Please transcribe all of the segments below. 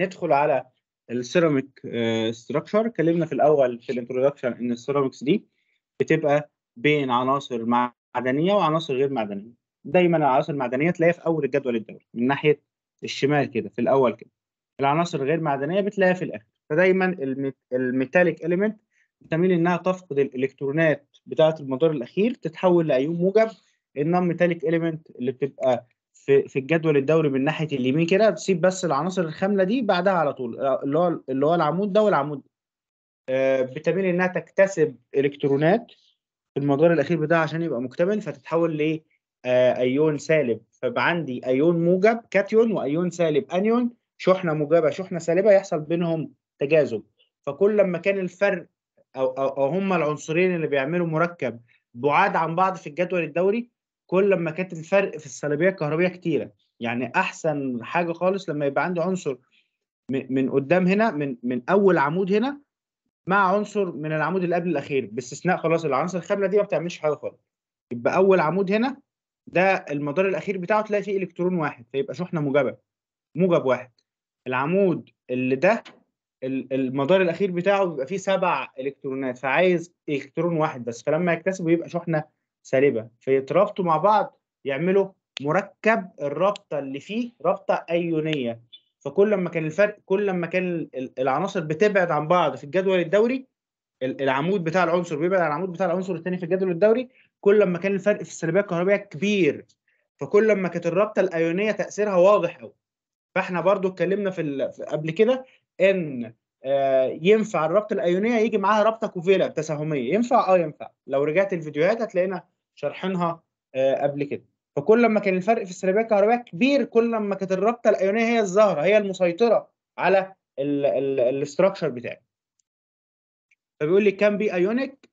ندخل على السيراميك ستراكشر اتكلمنا في الاول في الانترودكشن ان السيراميكس دي بتبقى بين عناصر معدنيه وعناصر غير معدنيه دايما العناصر المعدنيه تلاقيها في اول الجدول الدوري من ناحيه الشمال كده في الاول كده العناصر الغير معدنيه بتلاقيها في الاخر فدايما الميتاليك اليمنت بتميل انها تفقد الالكترونات بتاعه المدار الاخير تتحول لايون موجب النون ميتاليك اليمنت اللي بتبقى في في الجدول الدوري من ناحيه اليمين كده تسيب بس العناصر الخامله دي بعدها على طول اللي هو اللي هو العمود ده والعمود ده آه، بتميل انها تكتسب الكترونات في المدار الاخير بتاعها عشان يبقى مكتمل فتتحول ل آه، ايون سالب فبقى عندي ايون موجب كاتيون وايون سالب انيون شحنه موجبه شحنه سالبه يحصل بينهم تجاذب فكل لما كان الفرق او او, هم العنصرين اللي بيعملوا مركب بعاد عن بعض في الجدول الدوري كل ما كانت الفرق في السلبيه الكهربيه كتيره يعني احسن حاجه خالص لما يبقى عندي عنصر من قدام هنا من من اول عمود هنا مع عنصر من العمود اللي قبل الاخير باستثناء خلاص العناصر الخامله دي ما بتعملش حاجه خالص يبقى اول عمود هنا ده المدار الاخير بتاعه تلاقي فيه الكترون واحد فيبقى شحنه موجبه موجب واحد العمود اللي ده المدار الاخير بتاعه بيبقى فيه سبع الكترونات فعايز الكترون واحد بس فلما يكتسبه يبقى شحنه سالبه فيترابطوا مع بعض يعملوا مركب الرابطه اللي فيه رابطه ايونيه فكل ما كان الفرق كل ما كان العناصر بتبعد عن بعض في الجدول الدوري العمود بتاع العنصر بيبعد عن العمود بتاع العنصر الثاني في الجدول الدوري كل ما كان الفرق في السلبيه الكهربائيه كبير فكل ما كانت الرابطه الايونيه تاثيرها واضح قوي فاحنا برضو اتكلمنا في قبل كده ان آه، ينفع الرابطه الايونيه يجي معاها رابطه كوفيلا تساهميه ينفع اه ينفع لو رجعت الفيديوهات هتلاقينا شارحينها آه، قبل كده فكل لما كان الفرق في السلبيه الكهربائيه كبير كل لما كانت الرابطه الايونيه هي الظاهره هي المسيطره على الاستراكشر بتاعي فبيقول لي كان بي ايونيك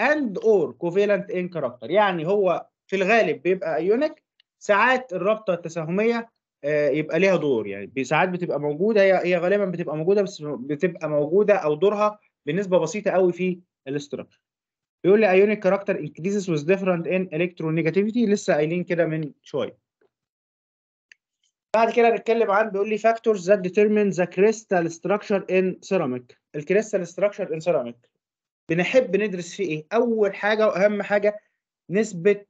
اند اور كوفيلنت ان كاركتر يعني هو في الغالب بيبقى ايونيك ساعات الرابطه التساهميه آه، يبقى ليها دور يعني ساعات بتبقى موجوده هي هي غالبا بتبقى موجوده بس بتبقى موجوده او دورها بنسبه بسيطه قوي في الاستراكشر بيقول لي ايونيك كاركتر انكريزز with ديفرنت ان الكترونيجاتيفيتي لسه قايلين كده من شويه بعد كده بنتكلم عن بيقول لي فاكتورز ذات ديتيرمين ذا كريستال ستراكشر ان سيراميك الكريستال ستراكشر ان سيراميك بنحب ندرس فيه ايه اول حاجه واهم حاجه نسبه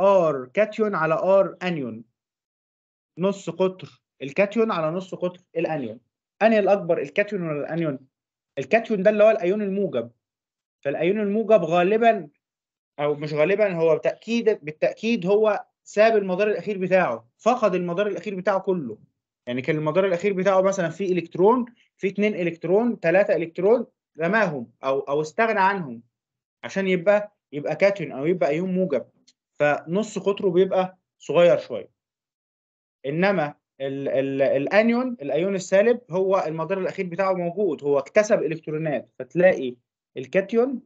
ار كاتيون على ار انيون نص قطر الكاتيون على نص قطر الانيون انهي الاكبر الكاتيون ولا الانيون الكاتيون ده اللي هو الايون الموجب فالأيون الموجب غالبا أو مش غالبا هو بتاكيد بالتأكيد هو ساب المدار الأخير بتاعه فقد المدار الأخير بتاعه كله يعني كان المدار الأخير بتاعه مثلا فيه إلكترون فيه اتنين إلكترون ثلاثة إلكترون رماهم أو أو استغنى عنهم عشان يبقى يبقى كاتيون أو يبقى أيون موجب فنص قطره بيبقى صغير شوية إنما الـ الـ الانيون الايون السالب هو المدار الاخير بتاعه موجود هو اكتسب الكترونات فتلاقي الكاتيون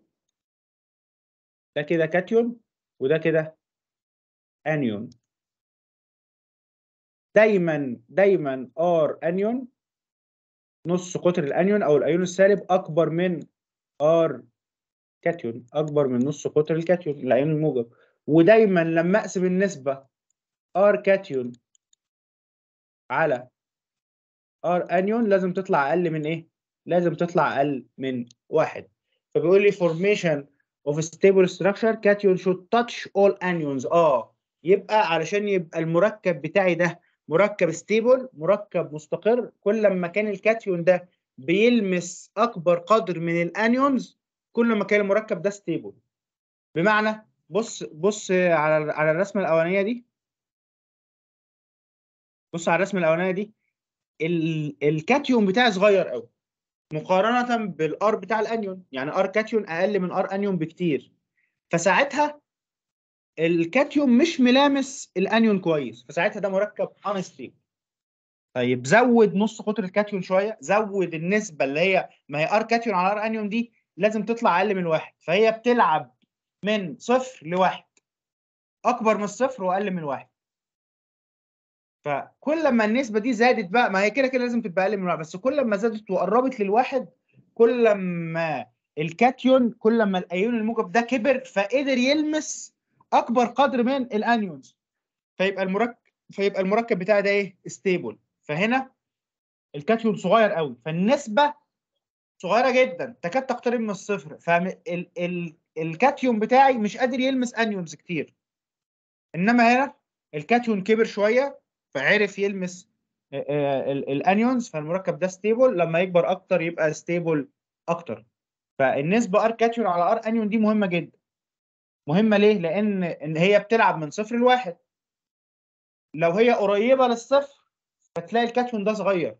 ده كده كاتيون وده كده انيون دايما دايما ار انيون نص قطر الانيون او الايون السالب اكبر من ار كاتيون اكبر من نص قطر الكاتيون الايون الموجب ودايما لما اقسم النسبه ار كاتيون على ار انيون لازم تطلع اقل من ايه لازم تطلع اقل من واحد فبيقول لي فورميشن اوف ستيبل ستراكشر كاتيون شود تاتش اول انيونز اه يبقى علشان يبقى المركب بتاعي ده مركب ستيبل مركب مستقر كل ما كان الكاتيون ده بيلمس اكبر قدر من الانيونز كل ما كان المركب ده ستيبل بمعنى بص بص على على الرسمه الاولانيه دي بص على الرسمه الاولانيه دي الكاتيون بتاعي صغير قوي مقارنه بالار بتاع الانيون يعني ار كاتيون اقل من ار انيون بكتير فساعتها الكاتيون مش ملامس الانيون كويس فساعتها ده مركب انستيك طيب زود نص قطر الكاتيون شويه زود النسبه اللي هي ما هي ار كاتيون على ار انيون دي لازم تطلع اقل من واحد فهي بتلعب من صفر لواحد اكبر من الصفر واقل من واحد فكل ما النسبه دي زادت بقى ما هي كده كده لازم تبقى اقل من واحد بس كل ما زادت وقربت للواحد كل ما الكاتيون كل ما الايون الموجب ده كبر فقدر يلمس اكبر قدر من الانيونز فيبقى المركب فيبقى المركب بتاعي ده ايه ستيبل فهنا الكاتيون صغير قوي فالنسبه صغيره جدا تكاد تقترب من الصفر فالكاتيون بتاعي مش قادر يلمس انيونز كتير انما هنا الكاتيون كبر شويه فعرف يلمس آه، آه، الانيونز فالمركب ده ستيبل لما يكبر اكتر يبقى ستيبل اكتر فالنسبه ار كاتيون على ار انيون دي مهمه جدا مهمه ليه لان ان هي بتلعب من صفر لواحد لو هي قريبه للصفر فتلاقي الكاتيون ده صغير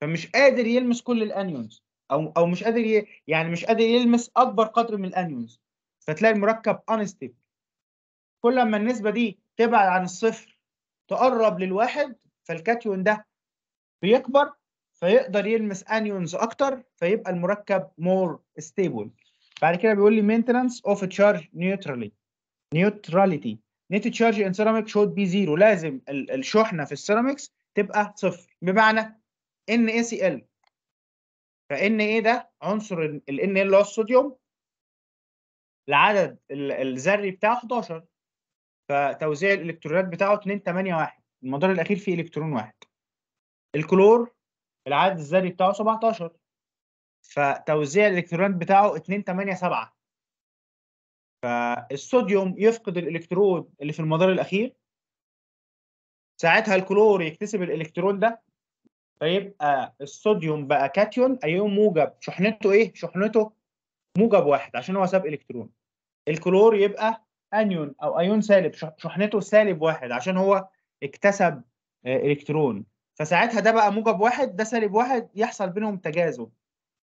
فمش قادر يلمس كل الانيونز او او مش قادر ي... يعني مش قادر يلمس اكبر قدر من الانيونز فتلاقي المركب انستيبل كل ما النسبه دي تبعد عن الصفر تقرب للواحد فالكاتيون ده بيكبر فيقدر يلمس انيونز اكتر فيبقى المركب مور ستيبل بعد كده بيقول لي مينتنانس اوف تشارج نيوترالي نيوتراليتي نيت تشارج ان سيراميك شود بي زيرو لازم الشحنه في السيراميكس تبقى صفر بمعنى ان اي سي ال فان ايه ده عنصر الان ال اللي هو الصوديوم العدد الذري بتاعه 11 فتوزيع الالكترونات بتاعه 2 8 1 المدار الاخير فيه الكترون واحد الكلور العدد الذري بتاعه 17 فتوزيع الالكترونات بتاعه 2 8 7 فالصوديوم يفقد الالكترون اللي في المدار الاخير ساعتها الكلور يكتسب الالكترون ده فيبقى آه، الصوديوم بقى كاتيون ايون موجب شحنته ايه شحنته موجب واحد عشان هو ساب الكترون الكلور يبقى انيون او ايون سالب شحنته سالب واحد عشان هو اكتسب آه، الكترون فساعتها ده بقى موجب واحد ده سالب واحد يحصل بينهم تجاذب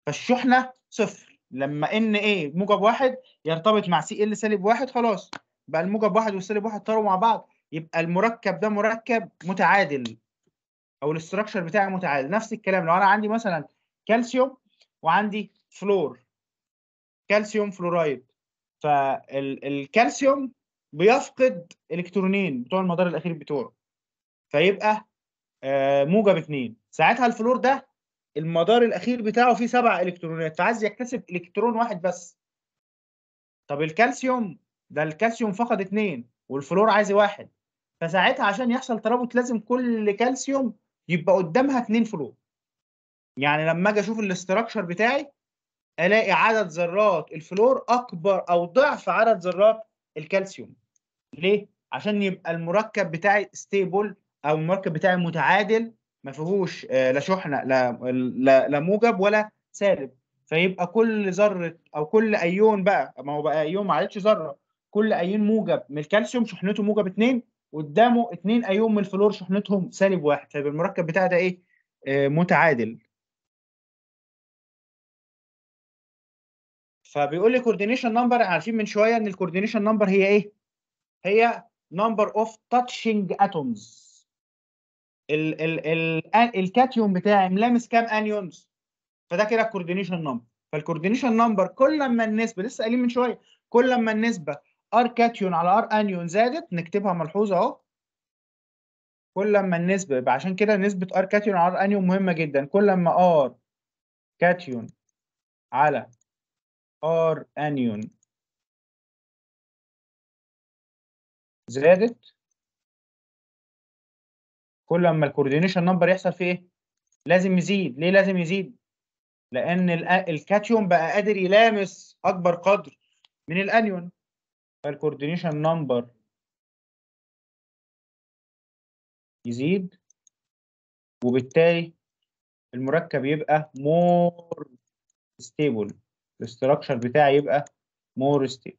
فالشحنه صفر لما ان ايه موجب واحد يرتبط مع سي ال سالب واحد خلاص بقى الموجب واحد والسالب واحد طاروا مع بعض يبقى المركب ده مركب متعادل او الاستراكشر بتاعي متعادل نفس الكلام لو انا عندي مثلا كالسيوم وعندي فلور كالسيوم فلورايد فالكالسيوم بيفقد الكترونين بتوع المدار الاخير بتوعه فيبقى آه، موجب اثنين ساعتها الفلور ده المدار الاخير بتاعه فيه سبع الكترونات فعايز يكتسب الكترون واحد بس طب الكالسيوم ده الكالسيوم فقد اثنين والفلور عايز واحد فساعتها عشان يحصل ترابط لازم كل كالسيوم يبقى قدامها اثنين فلور يعني لما اجي اشوف الاستراكشر بتاعي الاقي عدد ذرات الفلور اكبر او ضعف عدد ذرات الكالسيوم ليه عشان يبقى المركب بتاعي ستيبل او المركب بتاعي متعادل ما فيهوش آه، لا شحنه لا, لا لا موجب ولا سالب فيبقى كل ذره او كل ايون بقى ما هو بقى ايون ما عادش ذره كل ايون موجب من الكالسيوم شحنته موجب 2 قدامه 2 ايون من الفلور شحنتهم سالب 1 فيبقى المركب بتاعي ده ايه آه، متعادل فبيقول لي كوردينيشن نمبر عارفين من شويه ان الكوردينيشن نمبر هي ايه؟ هي نمبر اوف تاتشنج اتومز ال ال ال الكاتيون بتاعي ملامس كام انيونز فده كده الكوردينيشن نمبر فالكوردينيشن نمبر كل ما النسبه لسه قايلين من شويه كل ما النسبه ار كاتيون على ار انيون زادت نكتبها ملحوظه اهو كل ما النسبه يبقى عشان كده نسبه ار كاتيون على ار انيون مهمه جدا كل ما ار كاتيون على ار انيون زادت كل ما الكوردينيشن نمبر يحصل فيه ايه؟ لازم يزيد، ليه لازم يزيد؟ لأن الكاتيون بقى قادر يلامس أكبر قدر من الأنيون فالكوردينيشن نمبر يزيد وبالتالي المركب يبقى مور stable الاستراكشر بتاعي يبقى مور ستيبل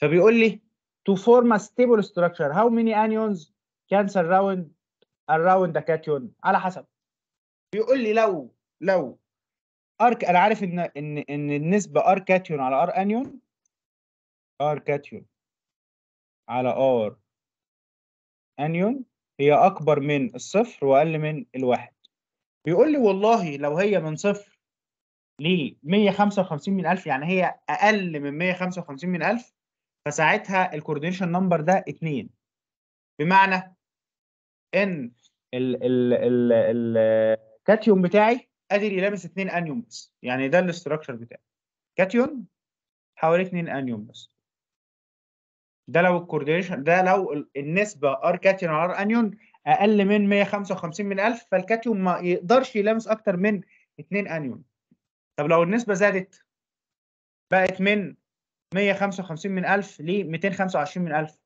فبيقول لي to form a stable structure how many anions can surround around the cation على حسب بيقول لي لو لو ارك انا عارف ان ان ان النسبه ار كاتيون على ار انيون ار كاتيون على ار انيون هي اكبر من الصفر واقل من الواحد بيقول لي والله لو هي من صفر ل 155 من 1000 يعني هي اقل من 155 من 1000 فساعتها الكوردينيشن نمبر ده 2 بمعنى ان ال ال ال الكاتيون بتاعي قادر يلامس 2 انيوم بس يعني ده الاستراكشر بتاعي كاتيون حوالي 2 انيوم بس ده لو الكوردينيشن ده لو النسبه ار كاتيون على ار انيون اقل من 155 من 1000 فالكاتيون ما يقدرش يلامس اكتر من 2 انيون طب لو النسبه زادت بقت من 155 من 1000 ل 225 من 1000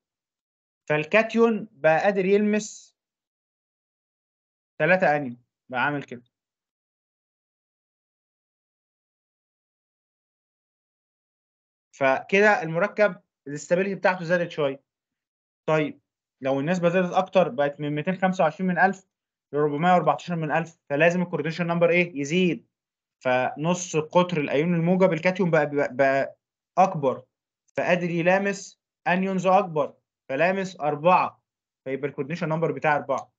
فالكاتيون بقى قادر يلمس 3 انيون بقى عامل كده فكده المركب الاستابيليتي بتاعته زادت شويه طيب لو النسبه زادت اكتر بقت من 225 من 1000 ل 414 من 1000 فلازم الكورديشن نمبر ايه يزيد فنص قطر الايون الموجب الكاتيون بقى, بقى, اكبر فقادر يلامس انيونز اكبر فلامس أربعة فيبقى الكوردينيشن نمبر بتاعي أربعة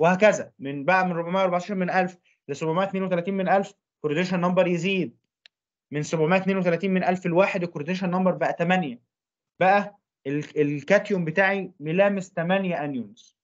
وهكذا من بقى من 414 من 1000 ل 732 من 1000 الكوردينيشن نمبر يزيد من 732 من 1000 لواحد الكوردينيشن نمبر بقى 8 بقى الكاتيون بتاعي ملامس 8 انيونز